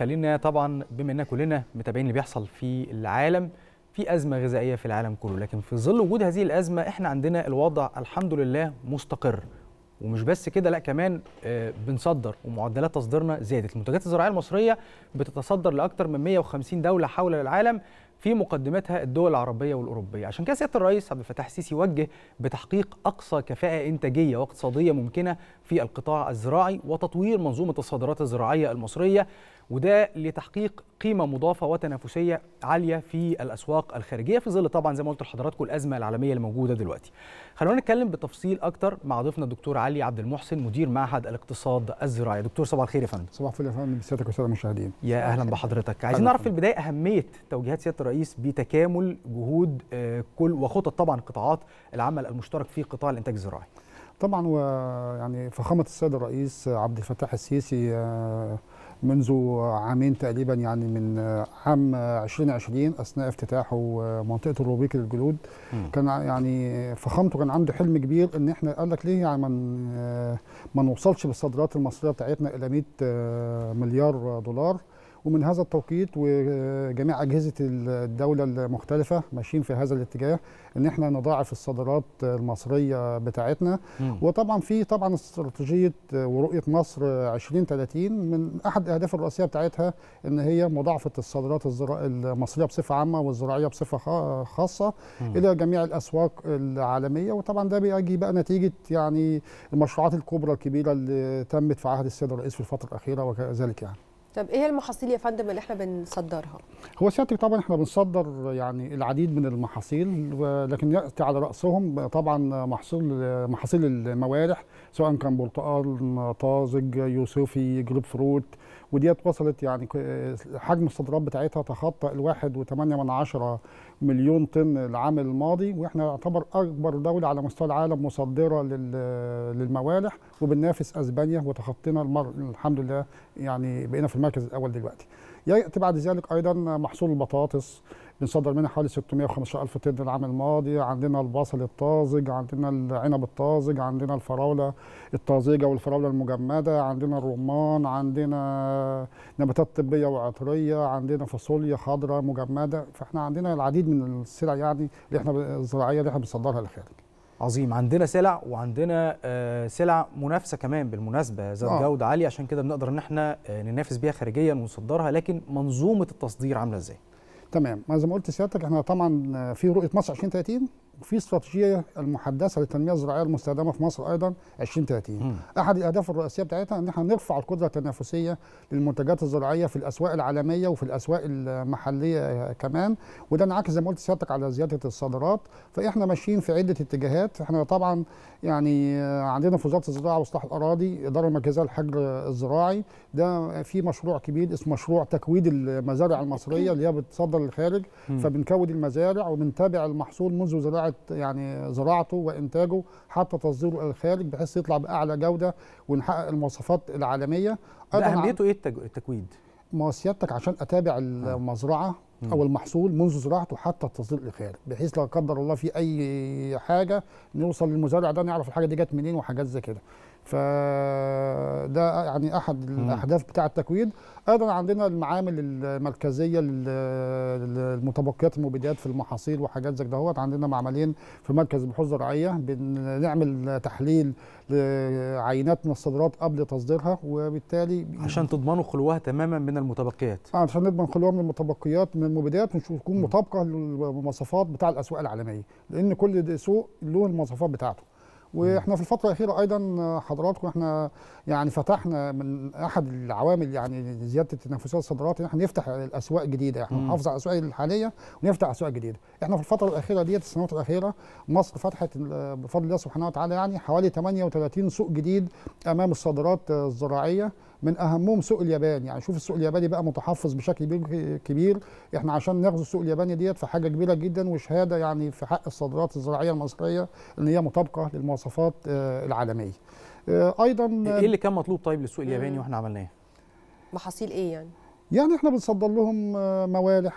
خلينا طبعا بما ان كلنا متابعين اللي بيحصل في العالم في ازمه غذائيه في العالم كله لكن في ظل وجود هذه الازمه احنا عندنا الوضع الحمد لله مستقر ومش بس كده لا كمان آه، بنصدر ومعدلات تصديرنا زادت المنتجات الزراعيه المصريه بتتصدر لاكثر من 150 دوله حول العالم في مقدمتها الدول العربيه والاوروبيه عشان كده سياده الرئيس عبد الفتاح السيسي وجه بتحقيق اقصى كفاءه انتاجيه واقتصاديه ممكنه في القطاع الزراعي وتطوير منظومه الصادرات الزراعيه المصريه وده لتحقيق قيمه مضافه وتنافسيه عاليه في الاسواق الخارجيه في ظل طبعا زي ما قلت لحضراتكم الازمه العالميه الموجوده دلوقتي. خلونا نتكلم بالتفصيل اكتر مع ضيفنا الدكتور علي عبد المحسن مدير معهد الاقتصاد الزراعي. دكتور صباح الخير يا فندم. صباح الفل يا فندم سيادتك والساده المشاهدين. يا اهلا بحضرتك. عايزين نعرف في البدايه اهميه توجيهات سياده الرئيس بتكامل جهود آه، كل وخطط طبعا قطاعات العمل المشترك في قطاع الانتاج الزراعي. طبعا ويعني فخامه السيد الرئيس عبد الفتاح السيسي آه، منذ عامين تقريبا يعني من عام 2020 اثناء افتتاحه منطقه الروبيك للجلود م. كان يعني فخامته كان عنده حلم كبير ان احنا قال لك ليه يعني ما نوصلش بالصادرات المصريه بتاعتنا الى 100 مليار دولار ومن هذا التوقيت وجميع أجهزة الدولة المختلفة ماشيين في هذا الاتجاه إن إحنا نضاعف الصادرات المصرية بتاعتنا مم. وطبعا في طبعا استراتيجية ورؤية مصر 2030 من أحد الأهداف الرئيسية بتاعتها إن هي مضاعفة الصادرات المصرية بصفة عامة والزراعية بصفة خاصة مم. إلى جميع الأسواق العالمية وطبعا ده بيجي بقى نتيجة يعني المشروعات الكبرى الكبيرة اللي تمت في عهد السيد الرئيس في الفترة الأخيرة وكذلك يعني طب ايه المحاصيل يا فندم اللي احنا بنصدرها؟ هو سيادتك طبعا احنا بنصدر يعني العديد من المحاصيل ولكن ياتي على راسهم طبعا محصول محاصيل الموارح سواء كان برتقال طازج يوسفي جروب فروت وديت وصلت يعني حجم الصادرات بتاعتها تخطى الواحد وثمانية من عشرة مليون طن العام الماضي واحنا نعتبر اكبر دوله على مستوى العالم مصدره للموالح وبننافس اسبانيا وتخطينا المر... الحمد لله يعني بقينا في المركز الاول دلوقتي ياتي بعد ذلك ايضا محصول البطاطس بنصدر منها حوالي 615 ألف طن العام الماضي عندنا البصل الطازج عندنا العنب الطازج عندنا الفراولة الطازجة والفراولة المجمدة عندنا الرمان عندنا نباتات طبية وعطرية عندنا فاصوليا خضراء مجمدة فاحنا عندنا العديد من السلع يعني اللي احنا الزراعية اللي احنا بنصدرها للخارج عظيم عندنا سلع وعندنا آه، سلع منافسه كمان بالمناسبه ذات آه. جوده عاليه عشان كده بنقدر ان احنا آه، ننافس بيها خارجيا ونصدرها لكن منظومه التصدير عامله ازاي؟ تمام ما زي ما قلت سيادتك احنا طبعا في رؤيه مصر 2030 وفي استراتيجيه المحدثه للتنميه الزراعيه المستدامه في مصر ايضا 2030 احد الاهداف الرئيسيه بتاعتها ان احنا نرفع القدره التنافسيه للمنتجات الزراعيه في الاسواق العالميه وفي الاسواق المحليه كمان وده انعكس زي ما قلت سيادتك على زياده الصادرات فاحنا ماشيين في عده اتجاهات احنا طبعا يعني عندنا في وزاره الزراعه واصلاح الاراضي اداره مركزيه للحجر الزراعي ده في مشروع كبير اسمه مشروع تكويد المزارع المصريه اللي هي بتصدر للخارج فبنكود المزارع وبنتابع المحصول منذ زراعه يعني زراعته وانتاجه حتى تصديره الى الخارج بحيث يطلع باعلى جوده ونحقق المواصفات العالميه اهميته ايه التكويد؟ ما سيادتك عشان اتابع المزرعه او المحصول منذ زراعته حتى التصدير للخارج بحيث لا قدر الله في اي حاجه نوصل للمزارع ده نعرف الحاجه دي جت منين وحاجات زي كده فده يعني احد الاهداف بتاع التكوين ايضا عندنا المعامل المركزيه للمتبقيات المبيدات في المحاصيل وحاجات زي دهوت عندنا معملين في مركز البحوث الزراعيه بنعمل تحليل لعينات من الصادرات قبل تصديرها وبالتالي عشان تضمنوا خلوها تماما من المتبقيات آه، عشان نضمن خلوها من المتبقيات من المبيدات تكون مطابقه للمواصفات بتاع الاسواق العالميه لان كل سوق له المواصفات بتاعته واحنا في الفتره الاخيره ايضا حضراتكم احنا يعني فتحنا من احد العوامل يعني زياده التنافسيه الصادرات ان احنا نفتح الاسواق جديده احنا نحافظ على الاسواق الحاليه ونفتح اسواق جديده احنا في الفتره الاخيره ديت السنوات الاخيره مصر فتحت بفضل الله سبحانه وتعالى يعني حوالي 38 سوق جديد امام الصادرات الزراعيه من اهمهم سوق اليابان يعني شوف السوق الياباني بقى متحفظ بشكل كبير احنا عشان ناخذ السوق الياباني ديت فحاجه كبيره جدا وشهاده يعني في حق الصادرات الزراعيه المصريه ان هي مطابقه للمواصفات آه، العالميه آه، ايضا إيه-, ايه اللي كان مطلوب طيب للسوق الياباني واحنا عملناه محاصيل ايه يعني يعني احنا بنصدر لهم آه، موالح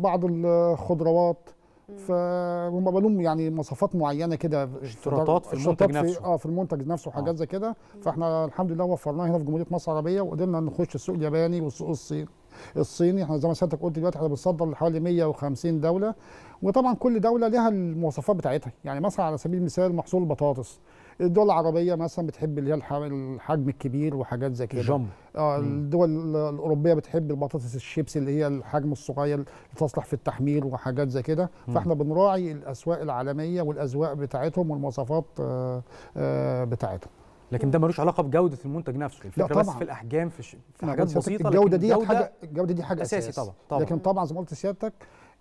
بعض الخضروات فهم بقى يعني مواصفات معينه كده اشتراطات في المنتج في نفسه اه في المنتج نفسه وحاجات آه. زي كده فاحنا الحمد لله وفرناها هنا في جمهوريه مصر العربيه وقدرنا نخش السوق الياباني والسوق الصيني الصيني احنا زي ما سيادتك قلت دلوقتي احنا بنصدر لحوالي 150 دوله وطبعا كل دوله لها المواصفات بتاعتها يعني مثلا على سبيل المثال محصول البطاطس الدول العربيه مثلا بتحب اللي هي الحجم الكبير وحاجات زي كده جم. اه الدول الاوروبيه بتحب البطاطس الشيبس اللي هي الحجم الصغير تصلح في التحمير وحاجات زي كده فاحنا بنراعي الاسواق العالميه والاذواق بتاعتهم والمواصفات آه، آه، بتاعتهم لكن ده ملوش علاقه بجوده المنتج نفسه الفكره طبعا. بس في الاحجام في, ش... في حاجات بسيطه الجوده دي حاجه الجوده دي حاجه اساسي, أساسي طبعا. طبعا لكن طبعا زي ما قلت سيادتك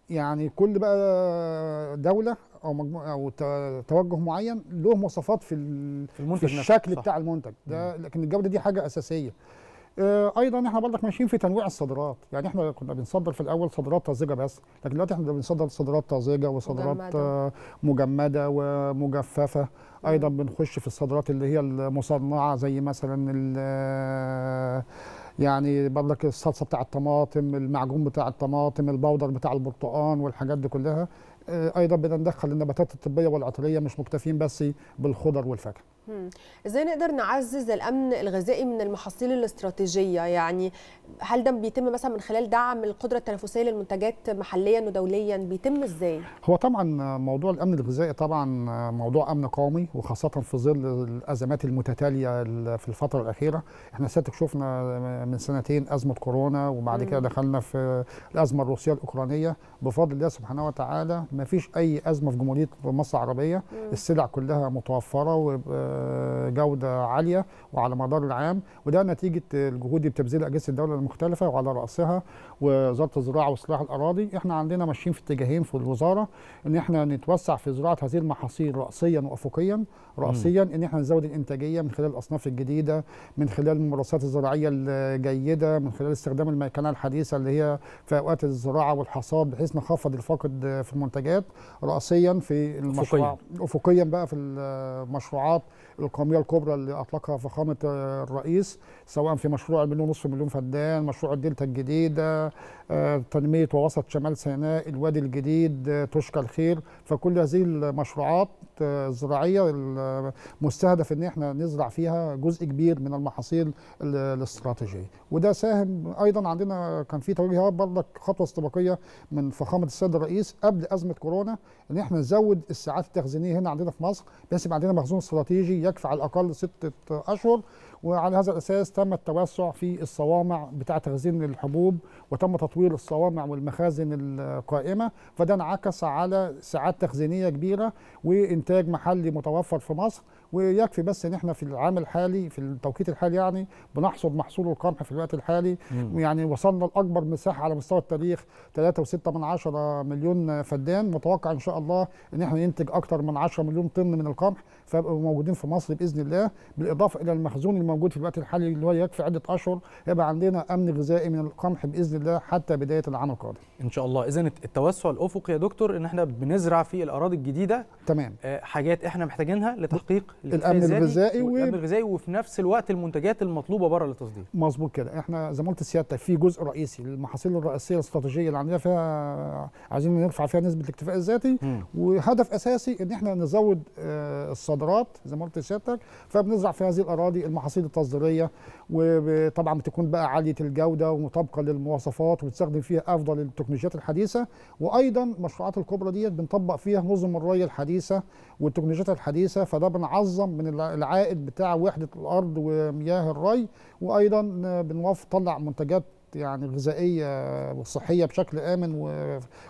يعني كل بقى دوله او مجموعه او توجه معين له مواصفات في, في المنتج في الشكل صح. بتاع المنتج ده لكن الجوده دي حاجه اساسيه آه ايضا احنا برضك ماشيين في تنويع الصادرات يعني احنا كنا بنصدر في الاول صادرات طازجه بس لكن دلوقتي احنا بنصدر صادرات طازجه وصادرات مجمدة. آه، مجمده ومجففه ايضا بنخش في الصادرات اللي هي المصنعه زي مثلا يعني برضك الصلصه بتاع الطماطم المعجون بتاع الطماطم البودر بتاع البرتقان والحاجات دي كلها آه، ايضا بدنا ندخل النباتات الطبيه والعطريه مش مكتفين بس بالخضر والفاكهه ازاي نقدر نعزز الامن الغذائي من المحاصيل الاستراتيجيه يعني هل ده بيتم مثلا من خلال دعم القدره التنافسيه للمنتجات محليا ودوليا بيتم ازاي هو طبعا موضوع الامن الغذائي طبعا موضوع امن قومي وخاصه في ظل الازمات المتتاليه في الفتره الاخيره احنا سيادتك شفنا من سنتين ازمه كورونا وبعد كده دخلنا في الازمه الروسيه الاوكرانيه بفضل الله سبحانه وتعالى ما فيش اي ازمه في جمهوريه مصر العربيه السلع كلها متوفره جوده عاليه وعلى مدار العام وده نتيجه الجهود اللي بتبذلها اجهزه الدوله المختلفه وعلى راسها وزاره الزراعه واصلاح الاراضي احنا عندنا ماشيين في اتجاهين في الوزاره ان احنا نتوسع في زراعه هذه المحاصيل راسيا وافقيا راسيا ان احنا نزود الانتاجيه من خلال الاصناف الجديده من خلال الممارسات الزراعيه الجيده من خلال استخدام الميكنه الحديثه اللي هي في اوقات الزراعه والحصاد بحيث نخفض الفقد في المنتجات راسيا في المشروع أفقياً بقى في المشروعات القوميه الكبرى اللي اطلقها فخامه آه، الرئيس سواء في مشروع المليون ونصف مليون فدان مشروع الدلتا الجديده آه، تنميه ووسط شمال سيناء الوادي الجديد آه، تشكى الخير فكل هذه المشروعات الزراعيه المستهدف ان احنا نزرع فيها جزء كبير من المحاصيل الاستراتيجيه وده ساهم ايضا عندنا كان في توجيهات برضك خطوه استباقيه من فخامه السيد الرئيس قبل ازمه كورونا ان احنا نزود الساعات التخزينيه هنا عندنا في مصر بحيث يبقى عندنا مخزون استراتيجي الصحي يكفي على الأقل ستة أشهر وعلى هذا الأساس تم التوسع في الصوامع بتاع تخزين الحبوب وتم تطوير الصوامع والمخازن القائمة فده انعكس على ساعات تخزينية كبيرة وإنتاج محلي متوفر في مصر ويكفي بس ان احنا في العام الحالي في التوقيت الحالي يعني بنحصد محصول القمح في الوقت الحالي مم. يعني وصلنا لاكبر مساحه على مستوى التاريخ 3.6 مليون فدان متوقع ان شاء الله ان احنا ننتج اكثر من 10 مليون طن من القمح فيبقوا موجودين في مصر باذن الله بالاضافه الى المخزون الموجود في الوقت الحالي اللي هو يكفي عده اشهر يبقى عندنا امن غذائي من القمح باذن الله حتى بدايه العام القادم. ان شاء الله اذا التوسع الافقي يا دكتور ان احنا بنزرع في الاراضي الجديده تمام آه، حاجات احنا محتاجينها لتحقيق الامن الغذائي والامن الغذائي وفي نفس الوقت المنتجات المطلوبه بره للتصدير مظبوط كده احنا زي ما قلت سيادتك في جزء رئيسي المحاصيل الرئيسيه الاستراتيجيه اللي عندنا فيها عايزين نرفع فيها نسبه الاكتفاء الذاتي وهدف اساسي ان احنا نزود آه، الصادرات زي ما قلت سيادتك فبنزرع في هذه الاراضي المحاصيل التصديريه وطبعا بتكون بقى عاليه الجوده ومطابقه للمواصفات وبتستخدم فيها افضل التكنولوجيات الحديثه وايضا المشروعات الكبرى ديت بنطبق فيها نظم الري الحديثه والتكنولوجيات الحديثه فده بنعظم بنعظم من العائد بتاع وحده الارض ومياه الري وايضا بنطلع منتجات يعني غذائيه وصحيه بشكل امن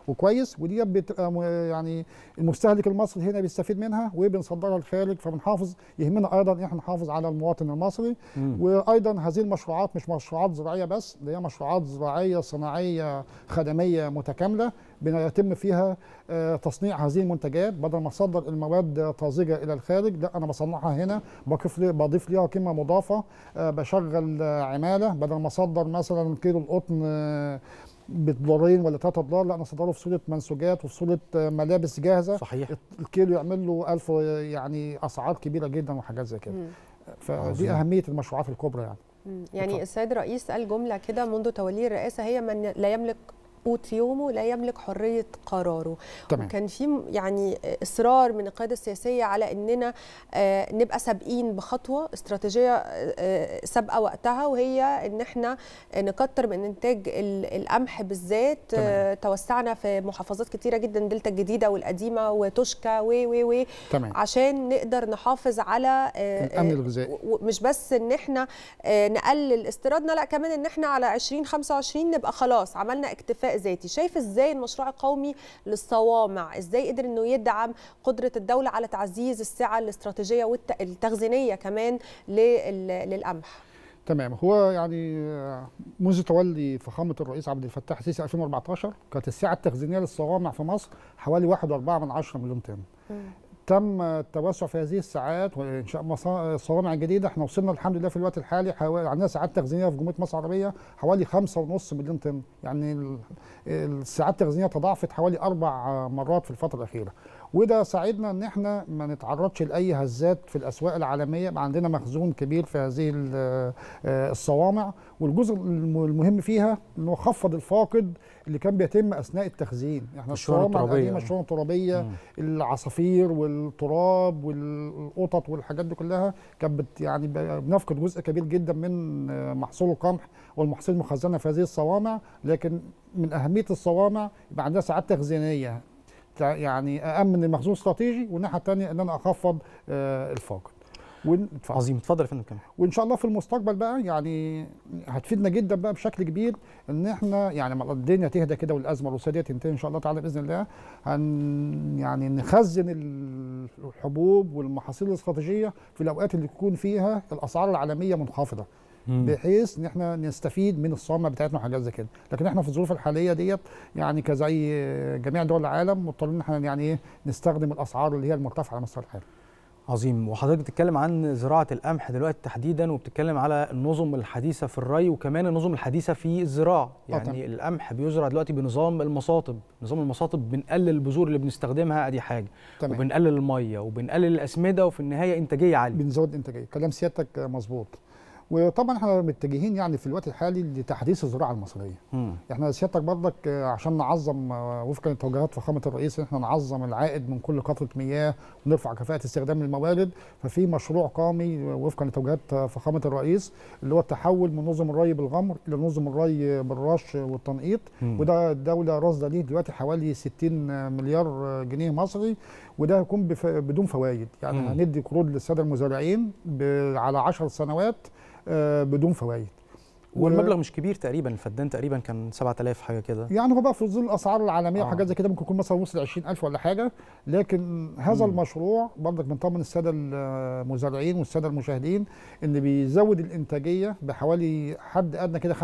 وكويس ودي بتبقى يعني المستهلك المصري هنا بيستفيد منها وبنصدرها للخارج فبنحافظ يهمنا ايضا ان احنا نحافظ على المواطن المصري وايضا هذه المشروعات مش مشروعات زراعيه بس هي مشروعات زراعيه صناعيه خدميه متكامله بيتم فيها آه، تصنيع هذه المنتجات بدل ما اصدر المواد طازجه الى الخارج لا انا بصنعها هنا بضيف بضيف ليها قيمه مضافه آه، بشغل عماله بدل ما اصدر مثلا كيلو القطن آه، بدولارين ولا 3 دولار لا انا صدره في صوره منسوجات وفي صوره ملابس جاهزه صحيح الكيلو يعمل له 1000 يعني اسعار كبيره جدا وحاجات زي كده فدي اهميه المشروعات الكبرى يعني يعني السيد الرئيس قال جمله كده منذ توليه الرئاسه هي من لا يملك مقوت يومه لا يملك حريه قراره تمام. وكان في يعني اصرار من القياده السياسيه على اننا آه، نبقى سابقين بخطوه استراتيجيه آه، آه، سابقه وقتها وهي ان احنا نكتر من انتاج القمح بالذات توسعنا في محافظات كتيره جدا دلتا الجديده والقديمه وتوشكا و و و عشان نقدر نحافظ على الامن الغذائي مش بس ان احنا نقلل استيرادنا لا كمان ان احنا على 20 25 نبقى خلاص عملنا اكتفاء ذاتي شايف ازاي المشروع القومي للصوامع ازاي قدر انه يدعم قدره الدوله على تعزيز السعه الاستراتيجيه والتخزينيه كمان للقمح تمام هو يعني آه، منذ تولي فخامه الرئيس عبد الفتاح السيسي 2014 كانت السعه التخزينيه للصوامع في مصر حوالي 1.4 مليون طن تم التوسع في هذه الساعات وانشاء صوامع جديده احنا وصلنا الحمد لله في الوقت الحالي حوالي عندنا ساعات تخزينيه في جمهوريه مصر العربيه حوالي 5.5 مليون طن يعني الساعات التخزينيه تضاعفت حوالي اربع مرات في الفتره الاخيره وده ساعدنا ان احنا ما نتعرضش لاي هزات في الاسواق العالميه عندنا مخزون كبير في هذه آه، الصوامع والجزء المهم فيها انه خفض الفاقد اللي كان بيتم اثناء التخزين احنا يعني الشعوب القديمه الشعوب الترابيه العصافير والتراب والقطط والحاجات دي كلها كانت يعني بنفقد جزء كبير جدا من محصول القمح والمحاصيل المخزنه في هذه الصوامع لكن من اهميه الصوامع يبقى عندها ساعات تخزينيه يعني امن المخزون استراتيجي والناحيه الثانيه ان انا اخفض آه، الفقر وإن عظيم اتفضل يا فندم كمل وان شاء الله في المستقبل بقى يعني هتفيدنا جدا بقى بشكل كبير ان احنا يعني لما الدنيا تهدى كده والازمه الروسيه تنتهي ان شاء الله تعالى باذن الله هن يعني نخزن الحبوب والمحاصيل الاستراتيجيه في الاوقات اللي تكون فيها الاسعار العالميه منخفضه بحيث ان احنا نستفيد من الصامه بتاعتنا وحاجات زي كده لكن احنا في الظروف الحاليه ديت يعني كزي جميع دول العالم مضطرين ان احنا يعني ايه نستخدم الاسعار اللي هي المرتفعه على مستوى العالم عظيم وحضرتك بتتكلم عن زراعه القمح دلوقتي تحديدا وبتتكلم على النظم الحديثه في الري وكمان النظم الحديثه في الزراعه يعني طبعا. القمح بيزرع دلوقتي بنظام المصاطب نظام المصاطب بنقلل البذور اللي بنستخدمها ادي حاجه تمام. وبنقلل الميه وبنقلل الاسمده وفي النهايه انتاجيه عاليه بنزود انتاجيه كلام سيادتك مظبوط وطبعا احنا متجهين يعني في الوقت الحالي لتحديث الزراعه المصريه. مم. احنا سيادتك برضك آه، عشان نعظم آه، وفقا لتوجيهات فخامه الرئيس ان احنا نعظم العائد من كل قطره مياه ونرفع كفاءه استخدام الموارد ففي مشروع قومي آه، وفقا لتوجيهات فخامه الرئيس اللي هو التحول من نظم الري بالغمر الى نظم الري بالرش والتنقيط مم. وده الدوله راصده ليه دلوقتي حوالي 60 مليار جنيه مصري وده هيكون بدون فوائد يعني مم. هندي قروض للساده المزارعين على 10 سنوات آه، بدون فوائد والمبلغ مش كبير تقريبا الفدان تقريبا كان 7000 حاجه كده يعني هو بقى في ظل الاسعار العالميه آه. وحاجات زي كده ممكن يكون مثلا وصل 20000 ولا حاجه لكن هذا م. المشروع برضك بنطمن الساده المزارعين والساده المشاهدين ان بيزود الانتاجيه بحوالي حد ادنى كده 25%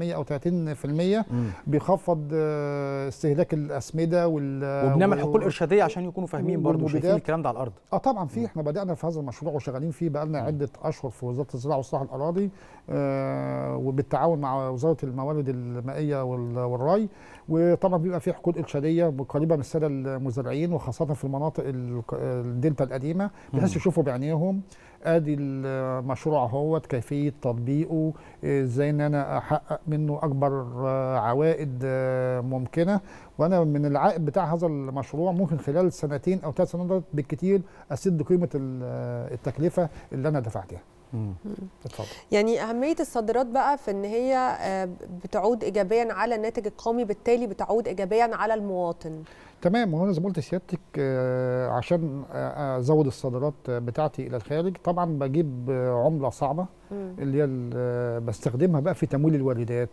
او 30% بيخفض آه، استهلاك الاسمده وال آه، وبنعمل حقول ارشاديه عشان يكونوا فاهمين برضه شايفين الكلام ده على الارض اه طبعا في احنا بدانا في هذا المشروع وشغالين فيه بقى لنا عده اشهر في وزاره الزراعه واصلاح الاراضي آه وبالتعاون مع وزاره الموارد المائيه والري وطبعا بيبقى في حقول ارشاديه قريبه من الساده المزارعين وخاصه في المناطق الدلتا القديمه بحيث يشوفوا بعينيهم ادي المشروع اهوت كيفيه تطبيقه ازاي ان انا احقق منه اكبر آه، عوائد آه، ممكنه وانا من العائد بتاع هذا المشروع ممكن خلال سنتين او ثلاث سنوات بالكثير اسد قيمه آه، التكلفه اللي انا دفعتها يعني اهميه الصادرات بقى في ان هي آه، بتعود ايجابيا على الناتج القومي بالتالي بتعود ايجابيا على المواطن تمام هو انا زي ما قلت سيادتك آه، عشان آه، ازود الصادرات بتاعتي الى الخارج طبعا بجيب عمله صعبه اللي هي بستخدمها بقى في تمويل الواردات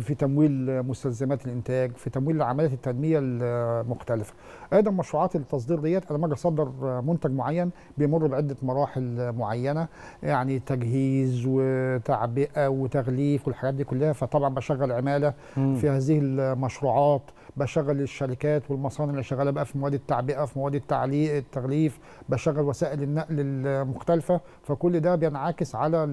في تمويل مستلزمات الانتاج في تمويل عمليات التنميه المختلفه ادم مشروعات التصدير ديت انا لما اجي اصدر منتج معين بيمر بعده مراحل معينه يعني تجهيز وتعبئه وتغليف والحاجات دي كلها فطبعا بشغل عماله في هذه المشروعات بشغل الشركات والمصانع اللي شغاله بقى في مواد التعبئه في مواد التعليق التغليف بشغل وسائل النقل المختلفه فكل ده بينعكس على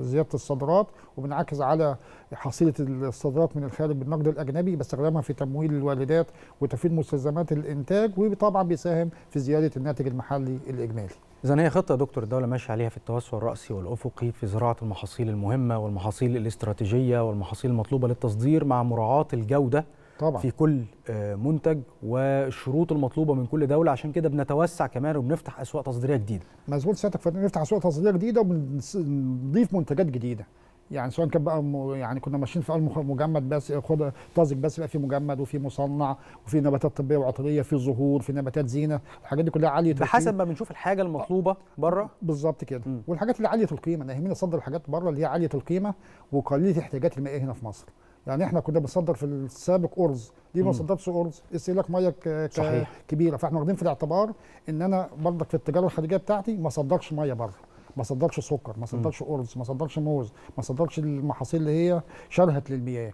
زياده الصادرات وبينعكس على حصيله الصادرات من الخارج بالنقد الاجنبي باستخدامها في تمويل الواردات وتفيد مستلزمات الانتاج وطبعا بيساهم في زياده الناتج المحلي الاجمالي إذا هي خطة دكتور الدولة ماشية عليها في التوسع الرأسي والأفقي في زراعة المحاصيل المهمة والمحاصيل الاستراتيجية والمحاصيل المطلوبة للتصدير مع مراعاة الجودة طبعا. في كل آه، منتج والشروط المطلوبه من كل دوله عشان كده بنتوسع كمان وبنفتح اسواق تصديريه جديده مظبوط سيادتك نفتح اسواق تصديريه جديده وبنضيف منتجات جديده يعني سواء كان بقى يعني كنا ماشيين في مجمد بس خد طازج بس بقى في مجمد وفي مصنع وفي نباتات طبيه وعطريه في زهور في نباتات زينه الحاجات دي كلها عاليه بحسب ما بنشوف الحاجه المطلوبه آه، بره بالظبط كده م. والحاجات اللي عاليه القيمه انا يهمني اصدر حاجات بره اللي هي عاليه القيمه وقليله احتياجات المائيه هنا في مصر يعني احنا كنا بنصدر في السابق ارز دي ما صدرتش ارز استهلاك إيه ميه صحيح. كبيره فاحنا واخدين في الاعتبار ان انا برضك في التجاره الخارجيه بتاعتي ما صدرش ميه بره ما صدرش سكر ما صدرش ارز ما صدرش موز ما صدرش المحاصيل اللي هي شرهت للمياه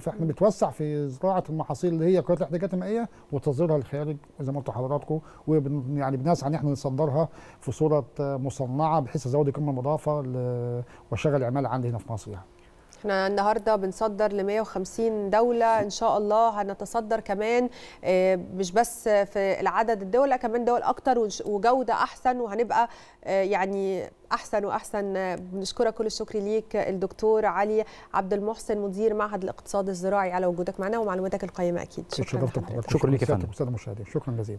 فاحنا بنتوسع في زراعه المحاصيل اللي هي قوات الاحتياجات المائيه وتصديرها للخارج زي ما قلت لحضراتكم وبن يعني بنسعى ان احنا نصدرها في صوره مصنعه بحيث ازود القيمه المضافه واشغل اعمال عندي هنا في مصر يعني. احنا النهارده بنصدر ل 150 دوله ان شاء الله هنتصدر كمان آه، مش بس في العدد الدول كمان دول اكتر وجوده احسن وهنبقى آه، يعني احسن واحسن بنشكرك كل الشكر ليك الدكتور علي عبد المحسن مدير معهد الاقتصاد الزراعي على وجودك معنا ومعلوماتك القيمه اكيد شكرا شكرا لك يا فندم شكرا جزيلا